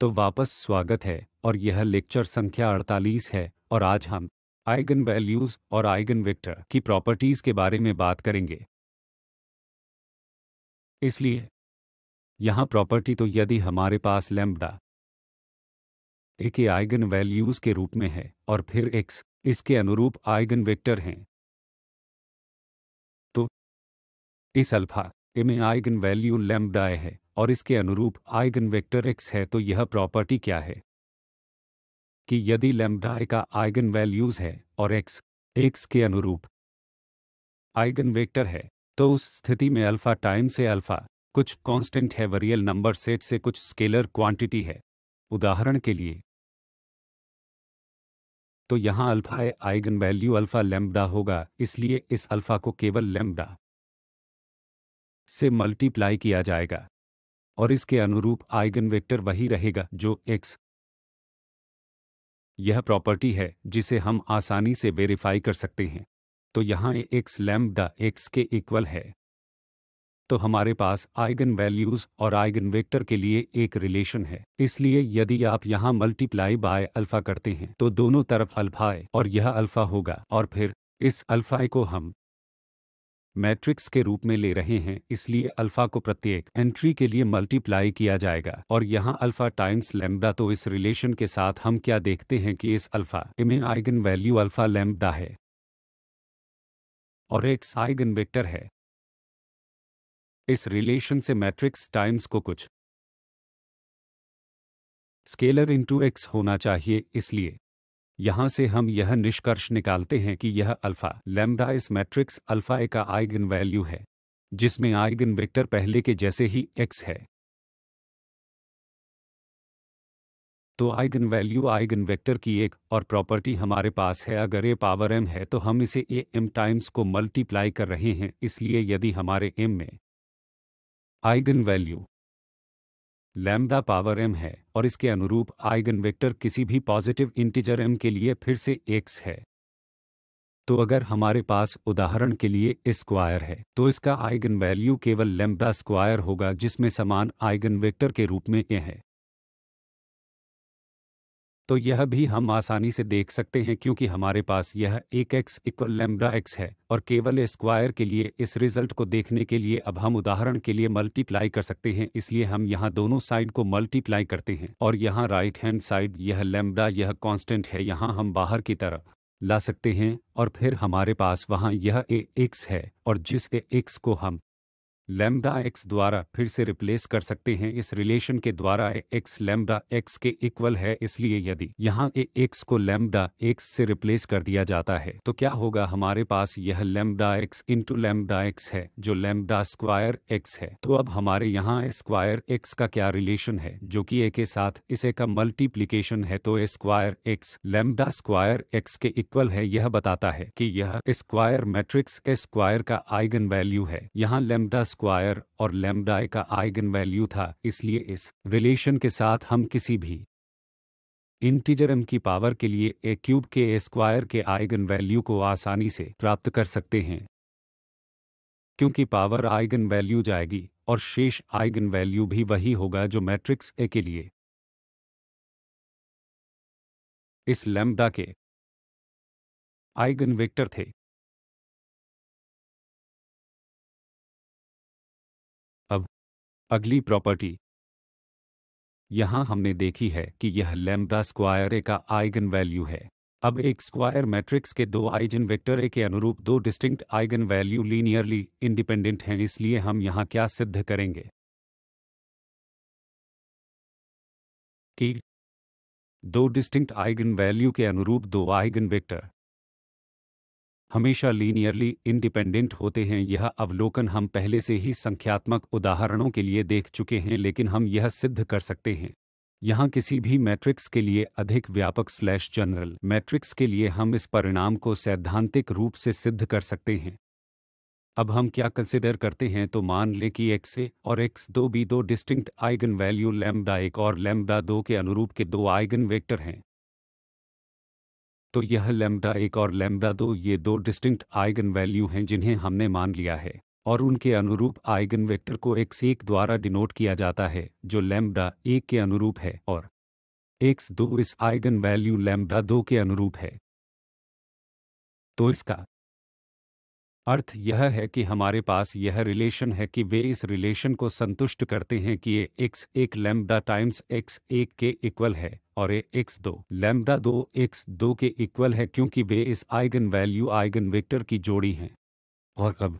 तो वापस स्वागत है और यह लेक्चर संख्या 48 है और आज हम आइगन वैल्यूज और आइगन वेक्टर की प्रॉपर्टीज के बारे में बात करेंगे इसलिए यहां प्रॉपर्टी तो यदि हमारे पास लैम्बडा एक आइगन वैल्यूज के रूप में है और फिर एक्स इसके अनुरूप आइगन वेक्टर हैं तो इस अल्फा में आइगन वैल्यू लैम्बडा है और इसके अनुरूप आइगन वेक्टर एक्स है तो यह प्रॉपर्टी क्या है कि यदि लेमडा का आइगन वैल्यूज है और एक्स एक्स के अनुरूप आइगन वेक्टर है तो उस स्थिति में अल्फा टाइम से अल्फा कुछ कांस्टेंट है वरियल नंबर सेट से कुछ स्केलर क्वांटिटी है उदाहरण के लिए तो यहां अल्फा है आइगन वैल्यू अल्फा लेमडा होगा इसलिए इस अल्फा को केवल लेमडा से मल्टीप्लाई किया जाएगा और इसके अनुरूप आइगन वेक्टर वही रहेगा जो एक्स यह प्रॉपर्टी है जिसे हम आसानी से वेरीफाई कर सकते हैं तो यहाँ एक्स लैम्बडा एक्स के इक्वल है तो हमारे पास आइगन वैल्यूज और आइगन वेक्टर के लिए एक रिलेशन है इसलिए यदि आप यहाँ मल्टीप्लाई बाय अल्फा करते हैं तो दोनों तरफ अल्फा है और यह अल्फा होगा और फिर इस अल्फाई को हम मैट्रिक्स के रूप में ले रहे हैं इसलिए अल्फा को प्रत्येक एंट्री के लिए मल्टीप्लाई किया जाएगा और यहाँ अल्फा टाइम्स लेमडा तो इस रिलेशन के साथ हम क्या देखते हैं कि इस अल्फा में आइगन वैल्यू अल्फा लेमडा है और एक आइगन वेक्टर है इस रिलेशन से मैट्रिक्स टाइम्स को कुछ स्केलर इंटू एक्स होना चाहिए इसलिए यहां से हम यह निष्कर्ष निकालते हैं कि यह अल्फा लैम्डा इस मैट्रिक्स अल्फा ए का आइगन वैल्यू है जिसमें आइगन वेक्टर पहले के जैसे ही एक्स है तो आइगन वैल्यू आइगन वेक्टर की एक और प्रॉपर्टी हमारे पास है अगर ए पावर एम है तो हम इसे ए एम टाइम्स को मल्टीप्लाई कर रहे हैं इसलिए यदि हमारे एम में eigen value lambda power M है और इसके अनुरूप आइगन वेक्टर किसी भी पॉजिटिव इंटीजर एम के लिए फिर से एक्स है तो अगर हमारे पास उदाहरण के लिए स्क्वायर है तो इसका आइगन वैल्यू केवल लेम्बडा स्क्वायर होगा जिसमें समान आइगन वेक्टर के रूप में ए है तो यह भी हम आसानी से देख सकते हैं क्योंकि हमारे पास यह एक एक्स इक्वल लेमडा एक्स है और केवल स्क्वायर के लिए इस रिजल्ट को देखने के लिए अब हम उदाहरण के लिए मल्टीप्लाई कर सकते हैं इसलिए हम यहाँ दोनों साइड को मल्टीप्लाई करते हैं और यहाँ राइट हैंड साइड यह लेमडा यह कॉन्स्टेंट है यहाँ हम बाहर की तरफ ला सकते हैं और फिर हमारे पास वहाँ यह ए एक्स है और जिस ए एक्स को हम लैम्डा एक्स द्वारा फिर से रिप्लेस कर सकते हैं इस रिलेशन के द्वारा ए एक्स लैम्डा एक्स के इक्वल है इसलिए यदि यहाँ ए एक्स को लैम्डा एक्स से रिप्लेस कर दिया जाता है तो क्या होगा हमारे पास यह lambda x into lambda x है जो लैम्डा स्क्वायर एक्स है तो अब हमारे यहाँ स्क्वायर एक्स का क्या रिलेशन है जो की ए के साथ इसे का मल्टीप्लीकेशन है तो square x lambda square x के इक्वल है यह बताता है की यह स्क्वायर मैट्रिक्स स्क्वायर का आइगन वैल्यू है यहाँ लेमडा स्क्वायर और लेमडाए का आइगन वैल्यू था इसलिए इस रिलेशन के साथ हम किसी भी इंटीजर एम की पावर के लिए ए क्यूब के ए स्क्वायर के आइगन वैल्यू को आसानी से प्राप्त कर सकते हैं क्योंकि पावर आइगन वैल्यू जाएगी और शेष आइगन वैल्यू भी वही होगा जो मैट्रिक्स ए के लिए इस लैम्बडा के आइगन वेक्टर थे अगली प्रॉपर्टी यहां हमने देखी है कि यह लेमडा स्क्वायर ए का आइगन वैल्यू है अब एक स्क्वायर मैट्रिक्स के दो आइजन वेक्टर ए के अनुरूप दो distinct eigen value linearly independent हैं इसलिए हम यहां क्या सिद्ध करेंगे कि दो डिस्टिंक्ट आइगन वैल्यू के अनुरूप दो आइगन वेक्टर हमेशा लीनियरली इंडिपेंडेंट होते हैं यह अवलोकन हम पहले से ही संख्यात्मक उदाहरणों के लिए देख चुके हैं लेकिन हम यह सिद्ध कर सकते हैं यहाँ किसी भी मैट्रिक्स के लिए अधिक व्यापक स्लैश जनरल मैट्रिक्स के लिए हम इस परिणाम को सैद्धांतिक रूप से सिद्ध कर सकते हैं अब हम क्या कंसिडर करते हैं तो मान लें कि एक्स ए और एक्स दो बी दो डिस्टिंक्ट आइगन वैल्यू लैम्बडा एक और लैम्बडा दो के अनुरूप के दो आइगन वेक्टर हैं तो यह लैम्बडा एक और लैम्बडा दो ये दो डिस्टिंक्ट आइगन वैल्यू हैं जिन्हें हमने मान लिया है और उनके अनुरूप आइगन वेक्टर को एक्स एक द्वारा डिनोट किया जाता है जो लैम्बडा एक के अनुरूप है और एक्स दो इस आइगन वैल्यू लैम्बडा दो के अनुरूप है तो इसका अर्थ यह है कि हमारे पास यह रिलेशन है कि वे इस रिलेशन को संतुष्ट करते हैं कि ए एक्स एक लैम्बडा टाइम्स एक्स एक के इक्वल है और ए एक्स दो लैम्बडा दो एक्स दो के इक्वल है क्योंकि वे इस आइगन वैल्यू आइगन वेक्टर की जोड़ी हैं और अब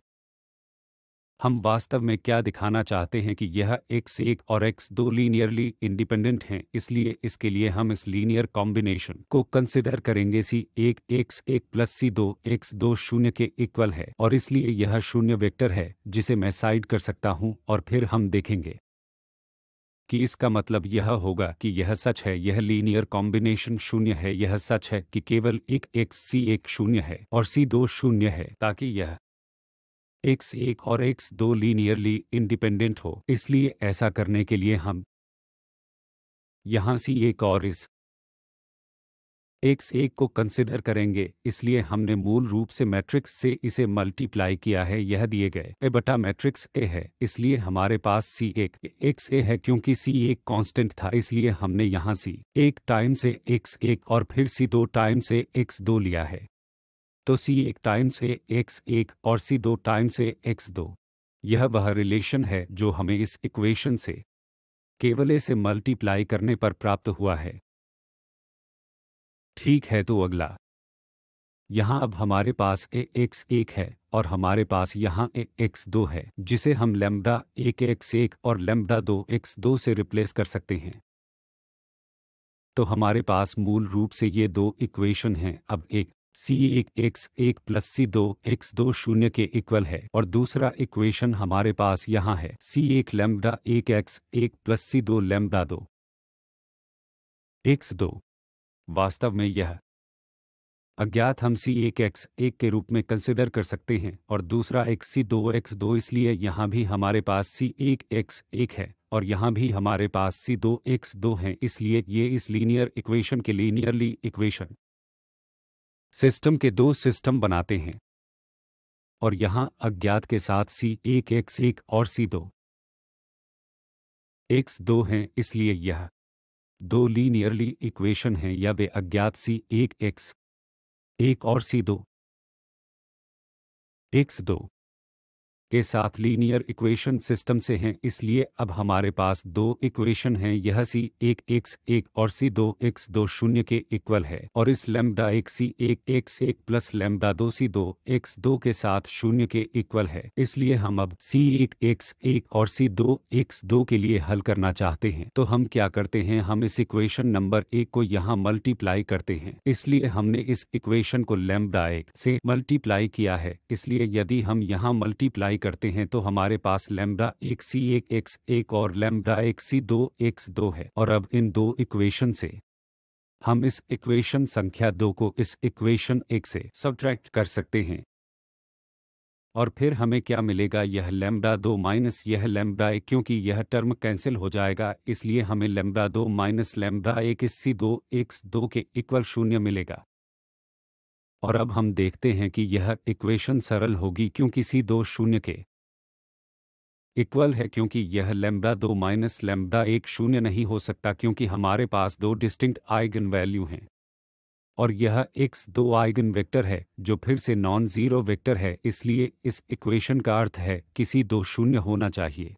हम वास्तव में क्या दिखाना चाहते हैं कि यह एक्स एक और एक्स दो लीनियरली इंडिपेंडेंट हैं इसलिए इसके लिए हम इस लीनियर कॉम्बिनेशन को कंसिडर करेंगे सी एक एक्स एक प्लस सी दो एक्स दो शून्य के इक्वल है और इसलिए यह शून्य वेक्टर है जिसे मैं साइड कर सकता हूं और फिर हम देखेंगे कि इसका मतलब यह होगा कि यह सच है यह लीनियर कॉम्बिनेशन शून्य है यह सच है कि केवल एक एक्स सी एक शून्य है और सी दो शून्य है ताकि यह एक्स एक और एक्स दो लीनियरली इंडिपेंडेंट हो इसलिए ऐसा करने के लिए हम यहां सी एक और इस एक्स एक को कंसिडर करेंगे इसलिए हमने मूल रूप से मैट्रिक्स से इसे मल्टीप्लाई किया है यह दिए गए ए बटा मैट्रिक्स ए है इसलिए हमारे पास सी एक एक्स ए है क्योंकि सी एक कांस्टेंट था इसलिए हमने यहाँ सी एक टाइम से एक्स एक और फिर सी दो टाइम से एक्स दो लिया है तो सी एक टाइम्स ए एक्स एक और सी दो टाइम्स ए एक्स दो यह वह रिलेशन है जो हमें इस इक्वेशन से केवल इसे मल्टीप्लाई करने पर प्राप्त हुआ है ठीक है तो अगला यहां अब हमारे पास ए एक्स एक है और हमारे पास यहां ए एक्स दो है जिसे हम लेमडा एक एक्स एक और लेमडा दो एक्स दो से रिप्लेस कर सकते हैं तो हमारे पास मूल रूप से ये दो इक्वेशन हैं अब एक सी एक एक्स एक प्लस सी दो एक्स दो शून्य के इक्वल है और दूसरा इक्वेशन हमारे पास यहाँ है सी एक लेमडा एक एक्स एक प्लस सी दो लेमडा दो एक्स दो वास्तव में यह अज्ञात हम सी एक एक्स एक के रूप में कंसिडर कर सकते हैं और दूसरा एक सी दो एक्स दो इसलिए यहाँ भी हमारे पास सी एक एक्स एक है और यहाँ भी हमारे पास सी दो एक्स दो है इसलिए ये इस लीनियर इक्वेशन के लीनियरली इक्वेशन सिस्टम के दो सिस्टम बनाते हैं और यहां अज्ञात के साथ सी एक एक्स एक और सी दो एक्स दो हैं इसलिए यह दो लीनियरली इक्वेशन हैं या वे अज्ञात सी एक एक्स एक और सी दो एक्स दो के साथ लीनियर इक्वेशन सिस्टम से हैं इसलिए अब हमारे पास दो इक्वेशन हैं यह सी एक एक्स एक और सी दो एक्स दो शून्य के इक्वल है और इस लेमडा एक सी एक एक्स एक प्लस लेमडा दो सी दो एक्स दो के साथ शून्य के इक्वल है इसलिए हम अब सी एक एक्स एक और सी दो एक्स दो के लिए हल करना चाहते हैं तो हम क्या करते हैं हम इस इक्वेशन नंबर एक को यहाँ मल्टीप्लाई करते हैं इसलिए हमने इस इक्वेशन को लेमडा एक से मल्टीप्लाई किया है इसलिए यदि हम यहाँ मल्टीप्लाई करते हैं तो हमारे पास लेमडा एक सी एक एक्स एक और लेमडा एक सी दो एक्स दो है और अब इन दो इक्वेशन से हम इस इक्वेशन संख्या दो को इस इक्वेशन एक से सब्ट्रैक्ट कर सकते हैं और फिर हमें क्या मिलेगा यह लेमडा दो माइनस यह लेमडा एक क्योंकि यह टर्म कैंसिल हो जाएगा इसलिए हमें लेमडा दो माइनस लेमडा एक इस सी दो एक्स दो के इक्वल शून्य मिलेगा और अब हम देखते हैं कि यह इक्वेशन सरल होगी क्योंकि सी दो शून्य के इक्वल है क्योंकि यह लैम्बडा दो माइनस लैम्बडा एक शून्य नहीं हो सकता क्योंकि हमारे पास दो डिस्टिंक्ट आइगन वैल्यू हैं और यह एक्स दो आइगन वेक्टर है जो फिर से नॉन जीरो वेक्टर है इसलिए इस इक्वेशन का अर्थ है किसी दो शून्य होना चाहिए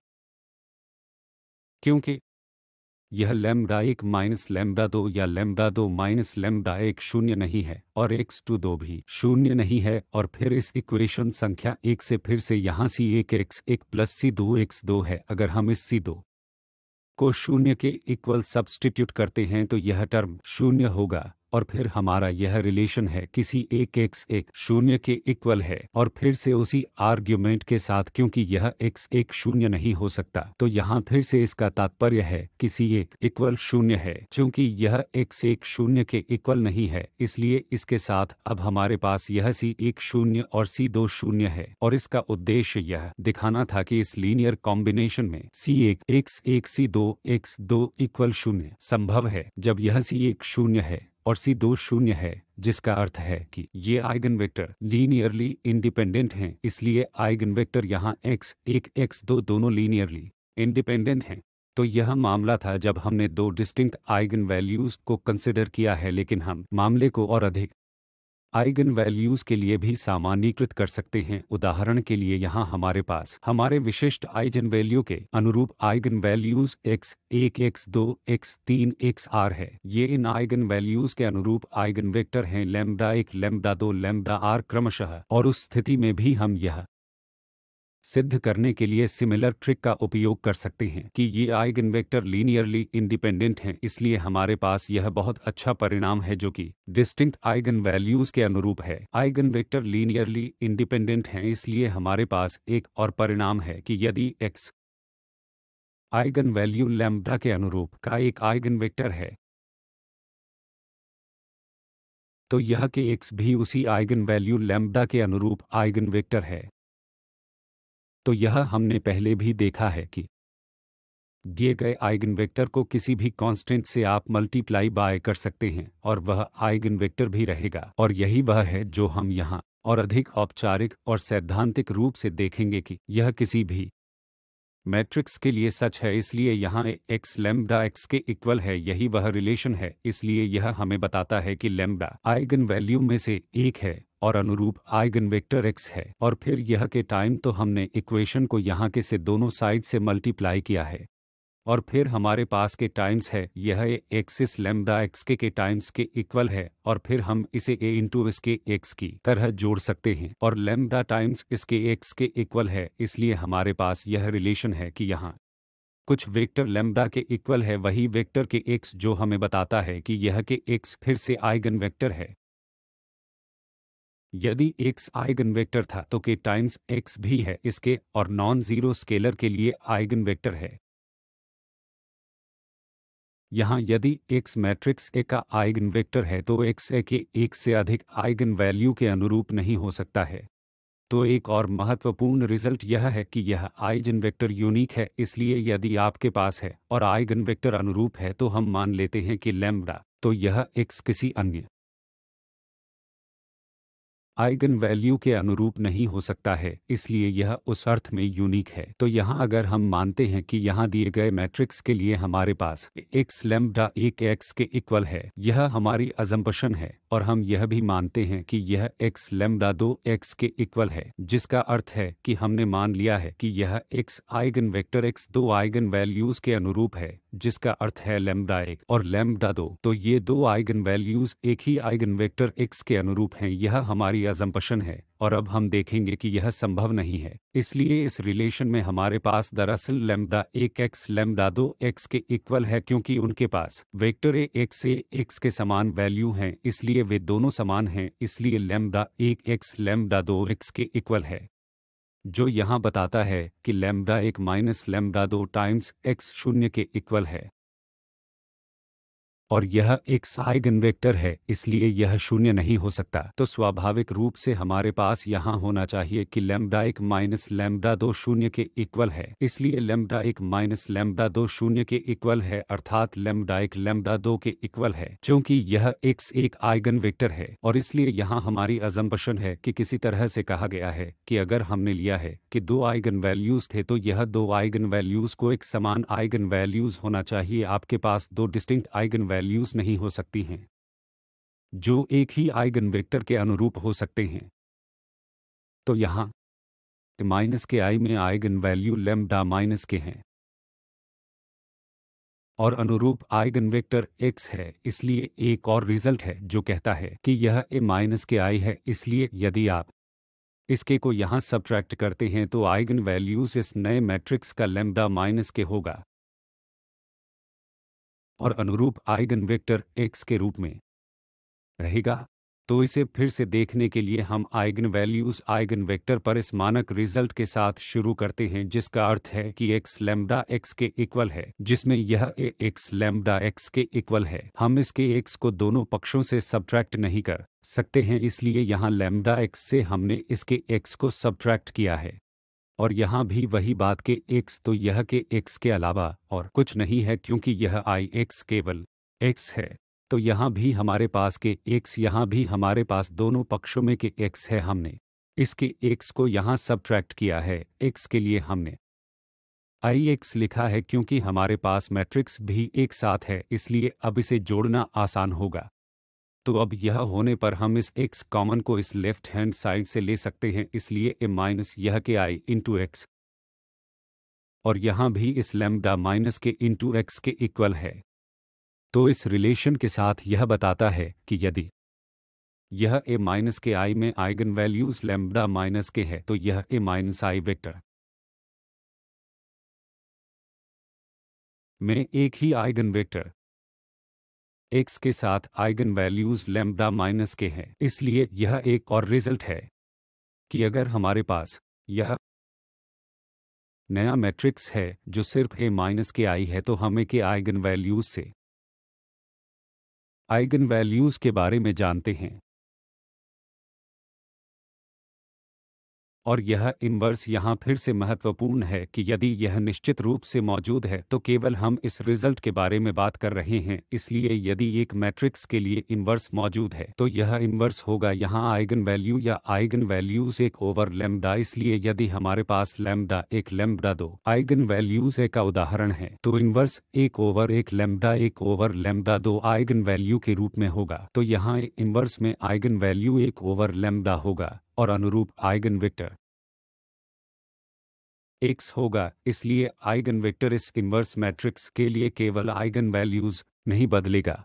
क्योंकि यह लेमडा एक माइनस लेमडा दो या लेमडा दो माइनस लेमडा एक शून्य नहीं है और एक्स टू दो भी शून्य नहीं है और फिर इस इक्वेशन संख्या एक से फिर से यहाँ सी एक एक्स एक प्लस सी दो एक्स दो है अगर हम इस सी दो को शून्य के इक्वल सब्स्टिट्यूट करते हैं तो यह टर्म शून्य होगा और फिर हमारा यह रिलेशन है किसी एक एक्स एक शून्य के इक्वल है और फिर से उसी आर्ग्यूमेंट के साथ क्योंकि यह एक्स एक शून्य नहीं हो सकता तो यहाँ फिर से इसका तात्पर्य है किसी एक इक्वल शून्य है क्योंकि यह एक्स एक शून्य के इक्वल नहीं है इसलिए इसके साथ अब हमारे पास यह सी एक शून्य और सी दो शून्य है और इसका उद्देश्य यह दिखाना था की इस लीनियर कॉम्बिनेशन में सी एक एक्स एक सी दो एक्स दो इक्वल शून्य संभव है जब यह सी एक शून्य है और सी दो शून्य है जिसका अर्थ है कि ये आइगन वेक्टर लीनियरली इंडिपेंडेंट हैं इसलिए आइगन वेक्टर यहाँ एक्स एक एक्स दो दोनों लीनियरली इंडिपेंडेंट हैं तो यह मामला था जब हमने दो डिस्टिंक्ट आइगन वैल्यूज को कंसिडर किया है लेकिन हम मामले को और अधिक आइगन वैल्यूज के लिए भी सामान्यीकृत कर सकते हैं उदाहरण के लिए यहाँ हमारे पास हमारे विशिष्ट आइजन वैल्यू के अनुरूप आइगन वैल्यूज x एक एक्स दो एक्स तीन एक्स आर है ये इन आइगन वैल्यूज के अनुरूप आइगन वेक्टर हैं लेमडा एक लेमडा दो लेमडा आर क्रमशः और उस स्थिति में भी हम यह सिद्ध करने के लिए सिमिलर ट्रिक का उपयोग कर सकते हैं कि ये आइगन वेक्टर लीनियरली इंडिपेंडेंट हैं इसलिए हमारे पास यह बहुत अच्छा परिणाम है जो कि डिस्टिंक्ट आइगन वैल्यूज के अनुरूप है आइगन वेक्टर लीनियरली इंडिपेंडेंट हैं इसलिए हमारे पास एक और परिणाम है कि यदि एक्स आइगन वैल्यू लैम्बडा के अनुरूप का एक आइगन वेक्टर है तो यह के एक्स भी उसी आइगन वैल्यू लैम्बडा के अनुरूप आइगन वेक्टर है तो यह हमने पहले भी देखा है कि दिए गए आइगन वेक्टर को किसी भी कांस्टेंट से आप मल्टीप्लाई बाय कर सकते हैं और वह आइगन वेक्टर भी रहेगा और यही वह है जो हम यहाँ और अधिक औपचारिक और सैद्धांतिक रूप से देखेंगे कि यह किसी भी मैट्रिक्स के लिए सच है इसलिए यहाँ एक्स लेमडा एक्स के इक्वल है यही वह रिलेशन है इसलिए यह हमें बताता है कि लेमडा आइगन वैल्यू में से एक है और अनुरूप आइगन वेक्टर एक्स है और फिर यह के टाइम तो हमने इक्वेशन को यहाँ के से दोनों साइड से मल्टीप्लाई किया है और फिर हमारे पास के टाइम्स है यह ए एक्सिस लेमडा एक्स के टाइम्स के इक्वल है और फिर हम इसे ए इंटू इसके एक्स की तरह जोड़ सकते हैं और लेमडा टाइम्स इसके एक्स के इक्वल है इसलिए हमारे पास यह रिलेशन है कि यहाँ कुछ वेक्टर लेमडा के इक्वल है वही वेक्टर के एक्स जो हमें बताता है कि यह के एक्स फिर से आइगन वेक्टर है यदि एक्स आइगन वेक्टर था तो के टाइम्स एक्स भी है इसके और नॉन जीरो स्केलर के लिए आइगन वेक्टर है यहाँ यदि एक्स मैट्रिक्स ए का आइगन वेक्टर है तो एक्स ए के एक से अधिक आइगन वैल्यू के अनुरूप नहीं हो सकता है तो एक और महत्वपूर्ण रिजल्ट यह है कि यह आइजन वेक्टर यूनिक है इसलिए यदि आपके पास है और आइगन वेक्टर अनुरूप है तो हम मान लेते हैं कि लैम्बडा तो यह एक्स किसी अन्य आइगन वैल्यू के अनुरूप नहीं हो सकता है इसलिए यह उस अर्थ में यूनिक है तो यहाँ अगर हम मानते हैं कि यहाँ दिए गए मैट्रिक्स के लिए हमारे पास एक्स लेमडा एक एक्स के इक्वल है यह हमारी अजम्पशन है और हम यह भी मानते हैं कि यह एक्स लेमडा दो एक्स के इक्वल है जिसका अर्थ है कि हमने मान लिया है कि यह एक्स आइगन वेक्टर एक्स दो आइगन वैल्यूज के अनुरूप है जिसका अर्थ है लेमडा एक और लेमडा दो तो ये दो आइगन वैल्यूज एक ही आइगन वेक्टर एक्स के अनुरूप हैं यह हमारी अजम्पशन है और अब हम देखेंगे कि यह संभव नहीं है इसलिए इस रिलेशन में हमारे पास दरअसल लेमडा एक एक्स लेमडा दो एक्स के इक्वल है क्योंकि उनके पास vector A x A x के समान वैल्यू हैं इसलिए वे दोनों समान हैं इसलिए लेमडा एक एक्स लेमडा दो एक्स के इक्वल है जो यहाँ बताता है कि लैम्ब्डा एक माइनस लैम्ब्रा दो टाइम्स एक्स शून्य के इक्वल है और यह एक साइगन वेक्टर है इसलिए यह शून्य नहीं हो सकता तो स्वाभाविक रूप से हमारे पास यहाँ होना चाहिए कि लेमडा एक माइनस लेमडा दो शून्य के इक्वल है इसलिए लेमडा एक माइनस लेमडा दो शून्य के इक्वल है अर्थात लेमडा एक लेमडा दो के इक्वल है क्योंकि यह एक्स एक आइगन वेक्टर है और इसलिए यहाँ हमारी अजम्पशन है कि किसी तरह से कहा गया है कि अगर हमने लिया है कि दो आइगन वैल्यूज थे तो यह दो आइगन वैल्यूज को एक समान आइगन वैल्यूज होना चाहिए आपके पास दो डिस्टिंक्ट आइगन वैल्यू वैल्यूज नहीं हो सकती हैं जो एक ही आइगन वेक्टर के अनुरूप हो सकते हैं तो यहां माइनस के आई में आइगन वैल्यू लेमडा माइनस के हैं और अनुरूप आइगन वेक्टर एक्स है इसलिए एक और रिजल्ट है जो कहता है कि यह ए माइनस के आई है इसलिए यदि आप इसके को यहां सब्ट्रैक्ट करते हैं तो आइगन वैल्यूज इस नए मैट्रिक्स का लेमडा माइनस के होगा और अनुरूप आइगन वेक्टर एक्स के रूप में रहेगा तो इसे फिर से देखने के लिए हम आइगन वैल्यूज आइगन वेक्टर पर इस मानक रिजल्ट के साथ शुरू करते हैं जिसका अर्थ है कि एक्स लैम्बडा एक्स के इक्वल है जिसमें यह ए एक्स लैम्बडा एक्स के इक्वल है हम इसके एक्स को दोनों पक्षों से सब्ट्रैक्ट नहीं कर सकते हैं इसलिए यहाँ लैम्बडा एक्स से हमने इसके एक्स को सब्ट्रैक्ट किया है और यहाँ भी वही बात के एक्स तो यह के एक्स के अलावा और कुछ नहीं है क्योंकि यह आई एक्स केवल एक्स है तो यहाँ भी हमारे पास के एक्स यहाँ भी हमारे पास दोनों पक्षों में के एक्स है हमने इसके एक्स को यहाँ सब्ट्रैक्ट किया है एक्स के लिए हमने आई एक्स लिखा है क्योंकि हमारे पास मैट्रिक्स भी एक साथ है इसलिए अब इसे जोड़ना आसान होगा तो अब यह होने पर हम इस x कॉमन को इस लेफ्ट हैंड साइड से ले सकते हैं इसलिए a माइनस यह के आई इंटू एक्स और यहां भी इस लेमडा माइनस के इंटू एक्स के इक्वल है तो इस रिलेशन के साथ यह बताता है कि यदि यह ए माइनस के आई में आइगन वैल्यूज लेमडा माइनस के है तो यह ए माइनस आई वेक्टर में एक ही आइगन वेक्टर एक्स के साथ आइगन वैल्यूज लेमडा माइनस के हैं इसलिए यह एक और रिजल्ट है कि अगर हमारे पास यह नया मैट्रिक्स है जो सिर्फ ए माइनस के आई है तो हमें के आइगन वैल्यूज से आइगन वैल्यूज के बारे में जानते हैं और यह इन्वर्स यहाँ फिर से महत्वपूर्ण है कि यदि यह निश्चित रूप से मौजूद है तो केवल हम इस रिजल्ट के बारे में बात कर रहे हैं इसलिए यदि एक मैट्रिक्स के लिए इन्वर्स मौजूद है तो यह इन्वर्स होगा यहाँ आइगन वैल्यू या आइगन वैल्यूज एक ओवर लेमडा इसलिए यदि हमारे पास लेमडा एक लेमडा दो आइगन वैल्यूज एक का उदाहरण है तो इन्वर्स एक ओवर एक लेमडा एक ओवर लेमडा दो आइगन वैल्यू के रूप में होगा तो यहाँ इन्वर्स में आइगन वैल्यू एक ओवर लेमडा होगा और अनुरूप आइगन वेक्टर एक्स होगा इसलिए आइगन वेक्टर इस इन्वर्स मैट्रिक्स के लिए केवल आइगन वैल्यूज नहीं बदलेगा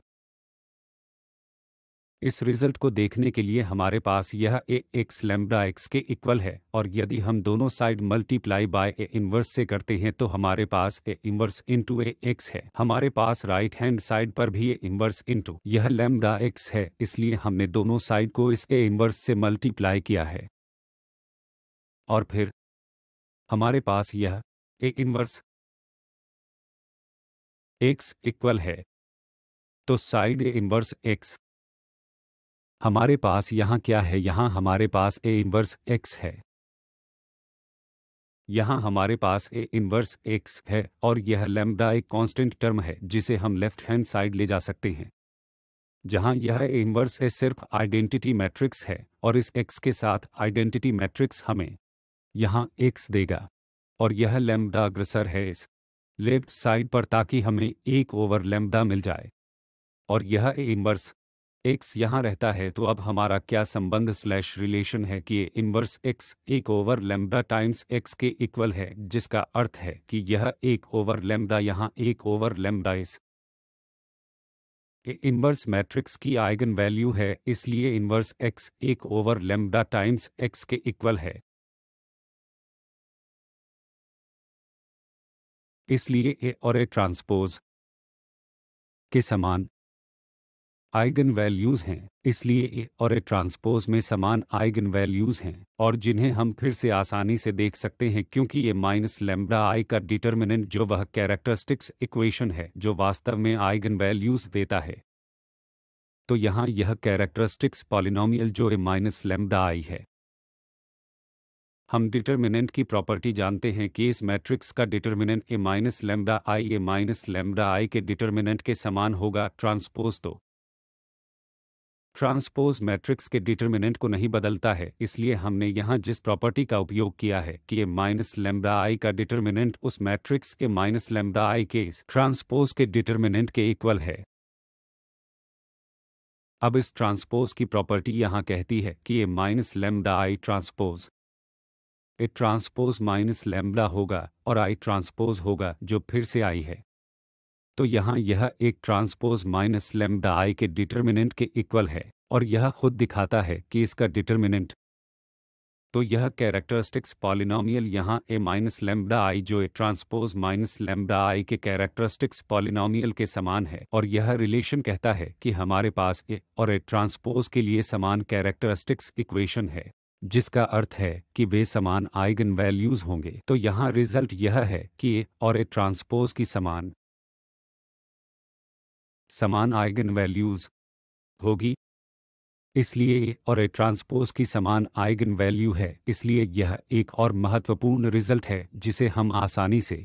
इस रिजल्ट को देखने के लिए हमारे पास यह ए एक्स लेमडा एक्स के इक्वल है और यदि हम दोनों side multiply by A inverse से करते हैं तो हमारे पास A inverse into A x है हमारे पास राइट हैंड साइड पर भी ए इन्वर्स इंटू यह लेमडा एक्स है इसलिए हमने दोनों साइड को इस ए इन्वर्स से मल्टीप्लाई किया है और फिर हमारे पास यह ए इन्वर्स एक्स इक्वल है तो साइड ए इन्वर्स एक्स हमारे पास यहाँ क्या है यहाँ हमारे पास ए इनवर्स एक्स है यहां हमारे पास ए इनवर्स एक्स है और यह लैम्बडा एक कांस्टेंट टर्म है जिसे हम लेफ्ट हैंड साइड ले जा सकते हैं जहां यह ए इनवर्स ए सिर्फ आइडेंटिटी मैट्रिक्स है और इस एक्स के साथ आइडेंटिटी मैट्रिक्स हमें यहाँ एक्स देगा और यह लैम्बडा अग्रसर है इस लेफ्ट साइड पर ताकि हमें एक ओवर लैम्बडा मिल जाए और यह ए इनवर्स एक्स यहाँ रहता है तो अब हमारा क्या संबंध स्लैश रिलेशन है कि इनवर्स एक्स एक ओवर लेमडा टाइम्स एक्स के इक्वल है जिसका अर्थ है कि यह एक ओवर लेमडा यहाँ एक ओवर लेमडा इस इनवर्स मैट्रिक्स की आइगन वैल्यू है इसलिए इनवर्स एक्स एक ओवर लेमडा टाइम्स एक्स के इक्वल है इसलिए ए और ए ट्रांसपोज के समान आइगन वैल्यूज हैं इसलिए ए और ए ट्रांसपोज में समान आइगन वैल्यूज हैं और जिन्हें हम फिर से आसानी से देख सकते हैं क्योंकि ये माइनस लेमडा आई का डिटर्मिनेंट जो वह कैरेक्टरिस्टिक्स इक्वेशन है जो वास्तव में आइगन वैल्यूज देता है तो यहाँ यह कैरेक्टरिस्टिक्स पॉलिनोमियल जो ए माइनस लेमडा आई है हम डिटर्मिनेंट की प्रॉपर्टी जानते हैं कि इस मैट्रिक्स का determinant A minus lambda I A minus lambda I के डिटर्मिनेंट के समान होगा ट्रांसपोज तो ट्रांसपोज मैट्रिक्स के डिटर्मिनेंट को नहीं बदलता है इसलिए हमने यहाँ जिस प्रॉपर्टी का उपयोग किया है कि ये माइनस लेमडा आई का डिटर्मिनेंट उस मैट्रिक्स के माइनस लेमडा आई के ट्रांसपोज के डिटर्मिनेंट के इक्वल है अब इस ट्रांसपोज की प्रॉपर्टी यहाँ कहती है कि ये minus lambda I transpose A transpose minus lambda होगा और आई ट्रांसपोज होगा जो फिर से आई है तो यहाँ यह एक ट्रांसपोज माइनस लेमडा आई के डिटर्मिनेंट के इक्वल है और यह खुद दिखाता है कि इसका डिटर्मिनेंट तो यह कैरेक्टरिस्टिक्स पॉलिनोमियल यहाँ ए माइनस लेमडा आई जो A transpose minus lambda I के कैरेक्टरिस्टिक्स पॉलिनोमियल के समान है और यह रिलेशन कहता है कि हमारे पास ए और ए ट्रांसपोज के लिए समान कैरेक्टरिस्टिक्स इक्वेशन है जिसका अर्थ है कि वे समान आइगन वैल्यूज होंगे तो यहाँ रिजल्ट यह है कि ए और ए ट्रांसपोज की समान समान आइगन वैल्यूज होगी इसलिए ए और ए ट्रांसपोज की समान आइगन वैल्यू है इसलिए यह एक और महत्वपूर्ण रिजल्ट है जिसे हम आसानी से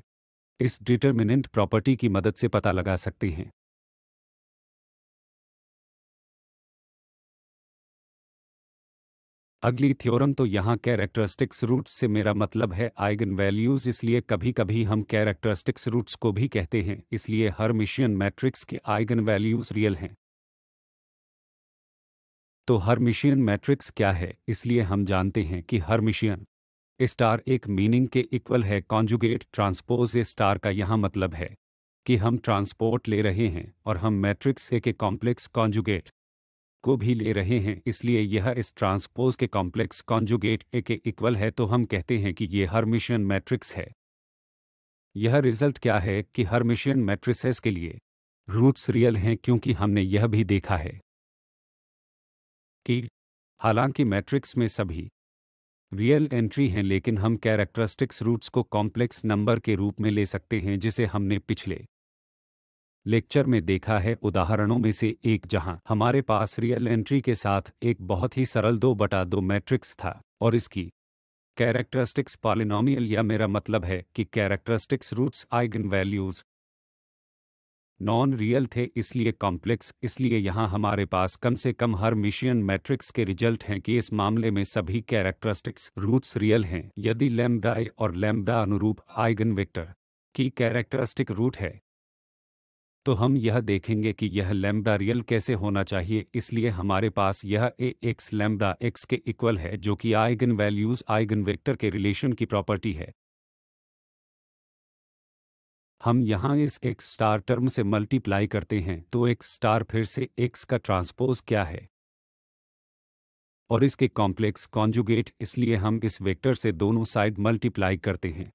इस डिटर्मिनेंट प्रॉपर्टी की मदद से पता लगा सकते हैं अगली थ्योरम तो यहाँ कैरेक्टरिस्टिक्स रूट्स से मेरा मतलब है आइगन वैल्यूज इसलिए कभी कभी हम कैरेक्टरिस्टिक्स रूट्स को भी कहते हैं इसलिए हर मिशियन मैट्रिक्स के आइगन वैल्यूज रियल हैं तो हर मिशियन मैट्रिक्स क्या है इसलिए हम जानते हैं कि हर मिशियन स्टार एक मीनिंग के इक्वल है कॉन्जुगेट ट्रांसपोज स्टार का यहाँ मतलब है कि हम ट्रांसपोर्ट ले रहे हैं और हम मैट्रिक्स ए के कॉम्प्लेक्स कॉन्जुगेट को भी ले रहे हैं इसलिए यह इस ट्रांसपोज के कॉम्प्लेक्स कॉन्जुगेट ए के इक्वल है तो हम कहते हैं कि ये हर्मिशियन मैट्रिक्स है यह रिजल्ट क्या है कि हर्मिशियन मैट्रिसेस के लिए रूट्स रियल हैं क्योंकि हमने यह भी देखा है कि हालांकि मैट्रिक्स में सभी रियल एंट्री हैं लेकिन हम कैरेक्टरिस्टिक्स रूट्स को कॉम्प्लेक्स नंबर के रूप में ले सकते हैं जिसे हमने पिछले लेक्चर में देखा है उदाहरणों में से एक जहां हमारे पास रियल एंट्री के साथ एक बहुत ही सरल दो बटा दो मैट्रिक्स था और इसकी कैरेक्टरिस्टिक्स पॉलिनोमियल या मेरा मतलब है कि characteristics roots eigen values non real थे इसलिए कॉम्प्लेक्स इसलिए यहाँ हमारे पास कम से कम हर मिशियन मैट्रिक्स के रिजल्ट हैं कि इस मामले में सभी कैरेक्टरिस्टिक्स रूट्स रियल हैं यदि लैम्बडा और लैम्बडा अनुरूप आइगन वेक्टर की कैरेक्टरिस्टिक रूट है तो हम यह देखेंगे कि यह लैम्बडा रियल कैसे होना चाहिए इसलिए हमारे पास यह ए एक्स लैम्बडा एक्स के इक्वल है जो कि आइगन वैल्यूज आइगन वेक्टर के रिलेशन की प्रॉपर्टी है हम यहां इस एक्स स्टार टर्म से मल्टीप्लाई करते हैं तो एक्स स्टार फिर से एक्स का ट्रांसपोज क्या है और इसके कॉम्प्लेक्स कॉन्जुगेट इसलिए हम इस वेक्टर से दोनों साइड मल्टीप्लाई करते हैं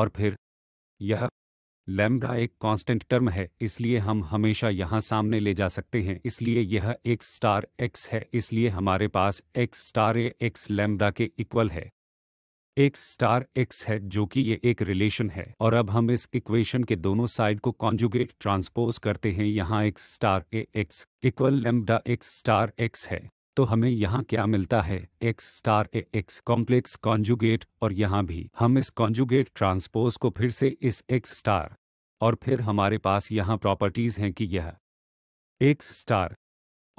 और फिर यह लैम्डा एक कांस्टेंट टर्म है इसलिए हम हमेशा यहाँ सामने ले जा सकते हैं इसलिए यह x स्टार एक्स है इसलिए हमारे पास x star A x lambda के इक्वल है एक स्टार एक्स है जो कि ये एक रिलेशन है और अब हम इस इक्वेशन के दोनों साइड को कॉन्जुगेट ट्रांसपोज करते हैं यहाँ एक star A x equal lambda एक स्टार एक्स है तो हमें यहाँ क्या मिलता है x star A x complex conjugate और यहाँ भी हम इस कॉन्जुगेट ट्रांसपोज को फिर से इस एक्स स्टार और फिर हमारे पास यहाँ प्रॉपर्टीज हैं कि यह एक्स स्टार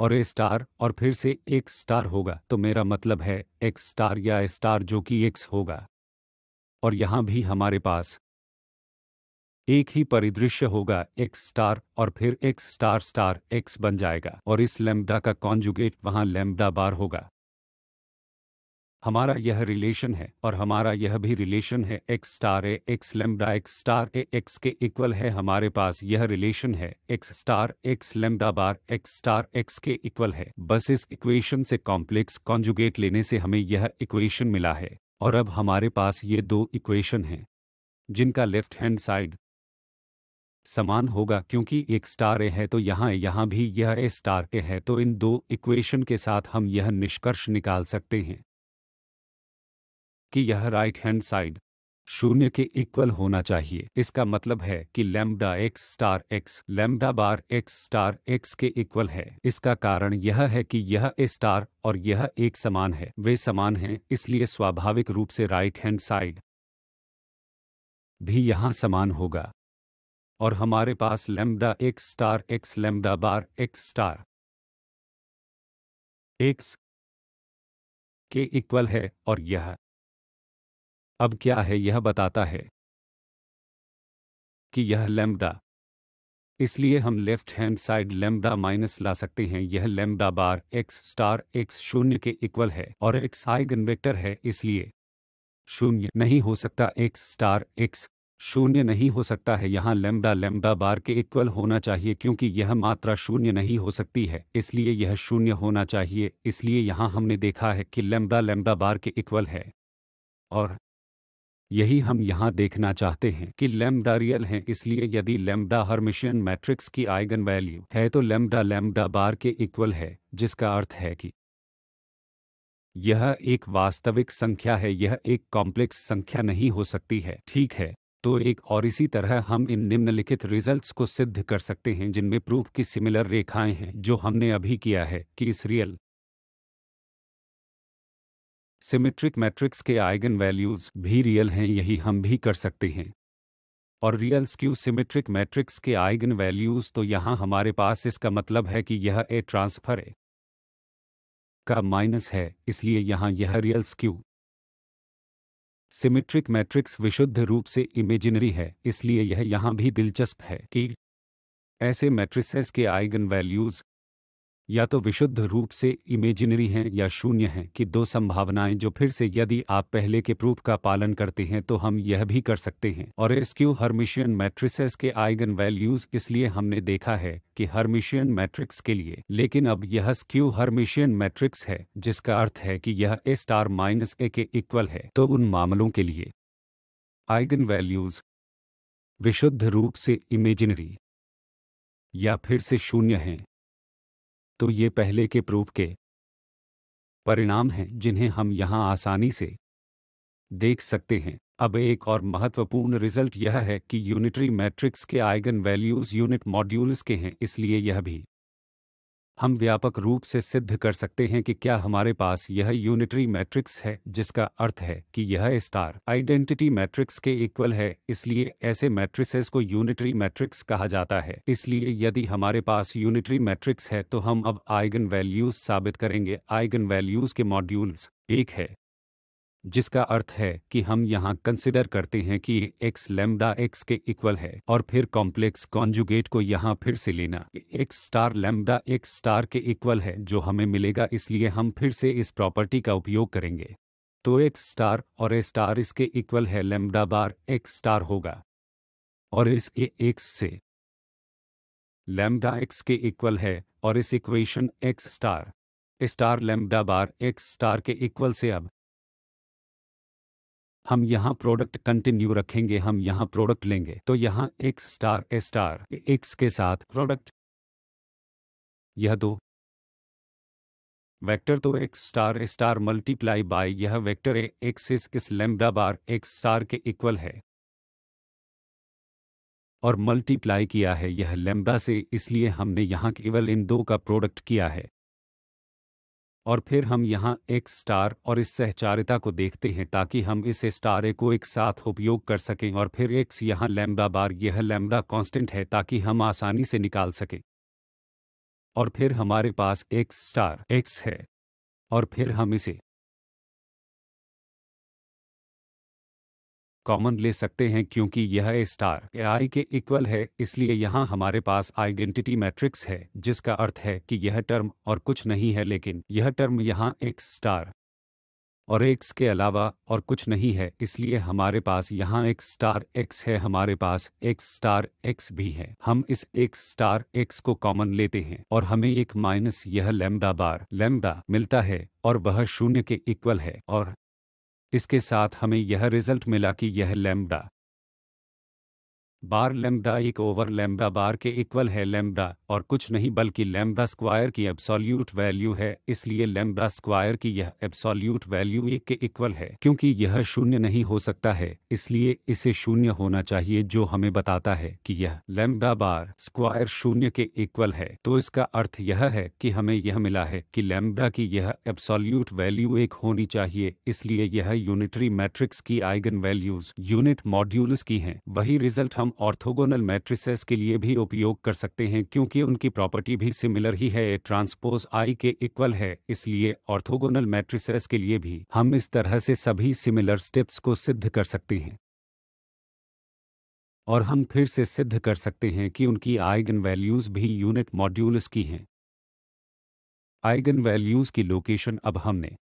और ए स्टार और फिर से एक स्टार होगा तो मेरा मतलब है एक्स स्टार या ए स्टार जो कि एक्स होगा और यहाँ भी हमारे पास एक ही परिदृश्य होगा एक्स स्टार और फिर एक्स स्टार स्टार एक्स बन जाएगा और इस लेमडा का कॉन्जुगेट वहां लेमडा बार होगा हमारा यह रिलेशन है और हमारा यह भी रिलेशन है x star A x lambda x star A x के इक्वल है हमारे पास यह रिलेशन है x star x lambda bar x star x के इक्वल है बस इस इक्वेशन से कॉम्प्लेक्स कॉन्जुगेट लेने से हमें यह इक्वेशन मिला है और अब हमारे पास ये दो इक्वेशन है जिनका लेफ्ट हैंड साइड समान होगा क्योंकि एक स्टार ए है तो यहाँ यहाँ भी यह ए स्टार ए है तो इन दो इक्वेशन के साथ हम यह निष्कर्ष निकाल सकते हैं कि यह राइट हैंड साइड शून्य के इक्वल होना चाहिए इसका मतलब है कि lambda x star x lambda bar x star x के इक्वल है इसका कारण यह है कि यह ए स्टार और यह एक समान है वे समान हैं इसलिए स्वाभाविक रूप से राइट हैंड साइड भी यहाँ समान होगा और हमारे पास lambda x star x lambda bar x star x के इक्वल है और यह अब क्या है यह बताता है कि यह लैम्बडा इसलिए हम left hand side lambda minus ला सकते हैं यह lambda bar x star x शून्य के इक्वल है और एक्स आइगन वेक्टर है इसलिए शून्य नहीं हो सकता एक्स स्टार एक्स शून्य नहीं हो सकता है यहाँ लेमडा लेमडा बार के इक्वल होना चाहिए क्योंकि यह मात्रा शून्य नहीं हो सकती है इसलिए यह शून्य होना चाहिए इसलिए यहाँ हमने देखा है कि लेमडा लेमडा बार के इक्वल है और यही हम यहाँ देखना चाहते हैं कि लेमडा रियल है इसलिए यदि लेमडा हर्मिशियन मैट्रिक्स की आइगन वैल्यू है तो लेमडा लेमडा बार के इक्वल है जिसका अर्थ है कि यह एक वास्तविक संख्या है यह एक कॉम्प्लेक्स संख्या नहीं हो सकती है ठीक है तो एक और इसी तरह हम इन निम्नलिखित रिजल्ट्स को सिद्ध कर सकते हैं जिनमें प्रूफ की सिमिलर रेखाएं हैं जो हमने अभी किया है कि इस रियल सिमेट्रिक मैट्रिक्स के आइगन वैल्यूज भी रियल हैं यही हम भी कर सकते हैं और रियल स्क्यू सिमेट्रिक मैट्रिक्स के आइगन वैल्यूज तो यहां हमारे पास इसका मतलब है कि यह ए ट्रांसफर ए का माइनस है इसलिए यहां यह रियल स्क्यू सिमेट्रिक मैट्रिक्स विशुद्ध रूप से इमेजिनरी है इसलिए यह यहाँ भी दिलचस्प है कि ऐसे मैट्रिसेस के आइगन वैल्यूज या तो विशुद्ध रूप से इमेजिनरी हैं या शून्य हैं कि दो संभावनाएं जो फिर से यदि आप पहले के प्रूफ का पालन करते हैं तो हम यह भी कर सकते हैं और एस्क्यू हर्मिशियन मैट्रिसेस के आइगन वैल्यूज इसलिए हमने देखा है कि हर्मिशियन मैट्रिक्स के लिए लेकिन अब यह स्क्यू हर्मिशियन मैट्रिक्स है जिसका अर्थ है कि यह ए स्टार माइनस ए के इक्वल है तो उन मामलों के लिए आइगन वैल्यूज विशुद्ध रूप से इमेजिनरी या फिर से शून्य हैं तो ये पहले के प्रूफ के परिणाम हैं जिन्हें हम यहां आसानी से देख सकते हैं अब एक और महत्वपूर्ण रिजल्ट यह है कि यूनिटरी मैट्रिक्स के आइगन वैल्यूज यूनिट मॉड्यूल्स के हैं इसलिए यह भी हम व्यापक रूप से सिद्ध कर सकते हैं कि क्या हमारे पास यह यूनिटरी मैट्रिक्स है जिसका अर्थ है कि यह स्टार आइडेंटिटी मैट्रिक्स के इक्वल है इसलिए ऐसे मैट्रिसेस को यूनिटरी मैट्रिक्स कहा जाता है इसलिए यदि हमारे पास यूनिटरी मैट्रिक्स है तो हम अब आइगन वैल्यूज साबित करेंगे आइगन वैल्यूज के मॉड्यूल्स एक है जिसका अर्थ है कि हम यहाँ कंसिडर करते हैं कि एक्स लेमडा एक्स के इक्वल है और फिर कॉम्प्लेक्स कॉन्जुगेट को यहाँ फिर से लेना x star lambda x star के इक्वल है जो हमें मिलेगा इसलिए हम फिर से इस प्रॉपर्टी का उपयोग करेंगे तो एक्स स्टार और ए स्टार इसके इक्वल है लेमडा बार एक्स स्टार होगा और इस ए एक्स से लेमडा एक्स के इक्वल है और इस equation x star star lambda bar x star के इक्वल से अब हम यहाँ प्रोडक्ट कंटिन्यू रखेंगे हम यहाँ प्रोडक्ट लेंगे तो यहाँ x star A star x के साथ प्रोडक्ट यह दो वेक्टर तो x star A star multiply by यह वेक्टर ए एक्सिस इस लेमडा बार एक्स स्टार के इक्वल है और मल्टीप्लाई किया है यह लेमडा से इसलिए हमने यहाँ केवल इन दो का प्रोडक्ट किया है और फिर हम यहाँ एक स्टार और इस सहचारिता को देखते हैं ताकि हम इस स्टार ए को एक साथ उपयोग कर सकें और फिर एक्स यहाँ लैम्बा बार यह लैम्बा कांस्टेंट है ताकि हम आसानी से निकाल सकें और फिर हमारे पास एक्स स्टार एक्स है और फिर हम इसे कॉमन ले सकते हैं क्योंकि यह ए स्टार ए आई के इक्वल है इसलिए यहाँ हमारे पास आइडेंटिटी मैट्रिक्स है जिसका अर्थ है कि यह टर्म और कुछ नहीं है लेकिन यह टर्म यहाँ एक्स स्टार और एक्स के अलावा और कुछ नहीं है इसलिए हमारे पास यहाँ एक स्टार एक्स है हमारे पास एक स्टार एक्स भी है हम इस एक स्टार एक्स को कॉमन लेते हैं और हमें एक माइनस यह लेमडा बार लेमडा मिलता है और वह शून्य के इक्वल है और इसके साथ हमें यह रिजल्ट मिला कि यह लैम्बडा बार लैम्बडा एक ओवर लैम्बडा बार के इक्वल है लैम्बडा और कुछ नहीं बल्कि लैम्बडा स्क्वायर की एब्सोल्यूट वैल्यू है इसलिए लैम्बडा स्क्वायर की यह एब्सोल्यूट वैल्यू एक के इक्वल है क्योंकि यह शून्य नहीं हो सकता है इसलिए इसे शून्य होना चाहिए जो हमें बताता है कि यह लैम्ब्रा बार स्क्वायर शून्य के इक्वल है तो इसका अर्थ यह है कि हमें यह मिला है कि लैम्बडा की यह एब्सोल्यूट वैल्यू एक होनी चाहिए इसलिए यह यूनिटरी मैट्रिक्स की आइगन वैल्यूज यूनिट मॉड्यूल्स की हैं वही रिजल्ट हम ऑर्थोगोनल मैट्रिसेस के लिए भी उपयोग कर सकते हैं क्योंकि उनकी प्रॉपर्टी भी सिमिलर ही है ट्रांसपोज आई के इक्वल है इसलिए ऑर्थोगोनल मैट्रिसेस के लिए भी हम इस तरह से सभी सिमिलर स्टेप्स को सिद्ध कर सकते हैं और हम फिर से सिद्ध कर सकते हैं कि उनकी आइगन वैल्यूज भी यूनिट मॉड्यूल्स की हैं आइगन वैल्यूज की लोकेशन अब हमने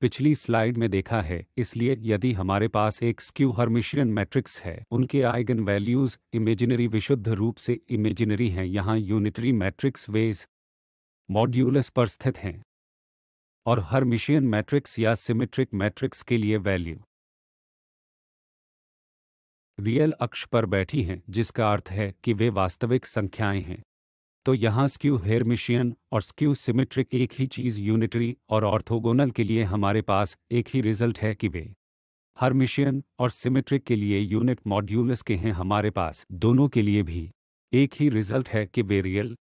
पिछली स्लाइड में देखा है इसलिए यदि हमारे पास एक स्क्यू हर्मिशियन मैट्रिक्स है उनके आइगन वैल्यूज इमेजिनरी विशुद्ध रूप से इमेजिनरी हैं यहाँ यूनिटरी मैट्रिक्स वेज मॉड्यूलस पर स्थित हैं और हर्मिशियन मैट्रिक्स या सिमेट्रिक मैट्रिक्स के लिए वैल्यू रियल अक्ष पर बैठी हैं जिसका अर्थ है कि वे वास्तविक संख्याएं हैं तो यहाँ स्क्यू हेरमिशियन और स्क्यू सिमेट्रिक एक ही चीज़ यूनिटरी और ऑर्थोगोनल के लिए हमारे पास एक ही रिजल्ट है कि वे हरमिशियन और सिमेट्रिक के लिए यूनिट मॉड्यूलस के हैं हमारे पास दोनों के लिए भी एक ही रिजल्ट है कि वे रियल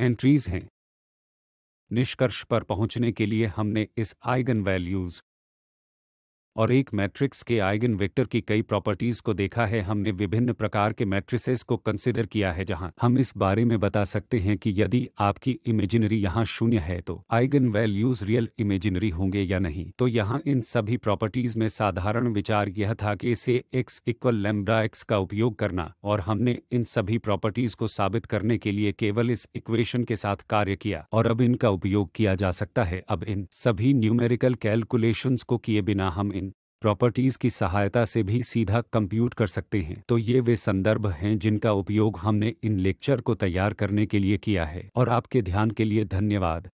एंट्रीज हैं निष्कर्ष पर पहुंचने के लिए हमने इस आइगन वैल्यूज और एक मैट्रिक्स के आइगन वेक्टर की कई प्रॉपर्टीज को देखा है हमने विभिन्न प्रकार के मैट्रिसेस को कंसिडर किया है जहां हम इस बारे में बता सकते हैं कि यदि आपकी इमेजिनरी यहां शून्य है तो आइगन वैल्यूज रियल इमेजिनरी होंगे या नहीं तो यहाँ इन सभी प्रॉपर्टीज में साधारण विचार यह था कि इसे एक्स इक्वल लेमडा एक्स का उपयोग करना और हमने इन सभी प्रॉपर्टीज को साबित करने के लिए केवल इस इक्वेशन के साथ कार्य किया और अब इनका उपयोग किया जा सकता है अब इन सभी न्यूमेरिकल कैलकुलेशंस को किए बिना हम इन प्रॉपर्टीज की सहायता से भी सीधा कंप्यूट कर सकते हैं तो ये वे संदर्भ हैं जिनका उपयोग हमने इन लेक्चर को तैयार करने के लिए किया है और आपके ध्यान के लिए धन्यवाद